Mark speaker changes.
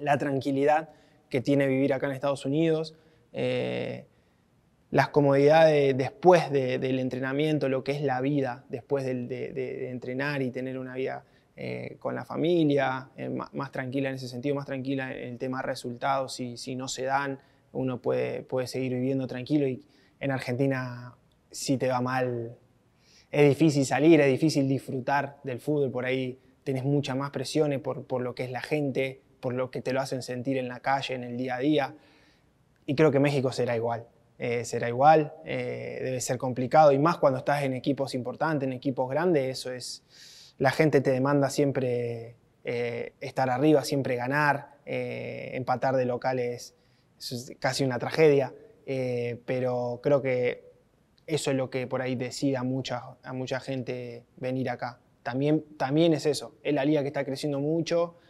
Speaker 1: la tranquilidad que tiene vivir acá en Estados Unidos, eh, las comodidades después del entrenamiento, lo que es la vida después de, entrenar y tener una vida eh, con la familia, eh, más, tranquila en ese sentido, más tranquila en el tema resultados, si, no se dan, uno puede, seguir viviendo tranquilo y en Argentina si te va mal es difícil salir, es difícil disfrutar del fútbol, por ahí tenés muchas más presiones por lo que es la gente, por lo que te lo hacen sentir en la calle, en el día a día. Y creo que México será igual. Eh, será igual, eh, debe ser complicado y más cuando estás en equipos importantes, en equipos grandes, eso es, la gente te demanda siempre eh, estar arriba, siempre ganar, empatar de locales, es casi una tragedia, pero creo que eso es lo que por ahí decide a mucha, a mucha gente venir acá. También, también es eso, es la liga que está creciendo mucho,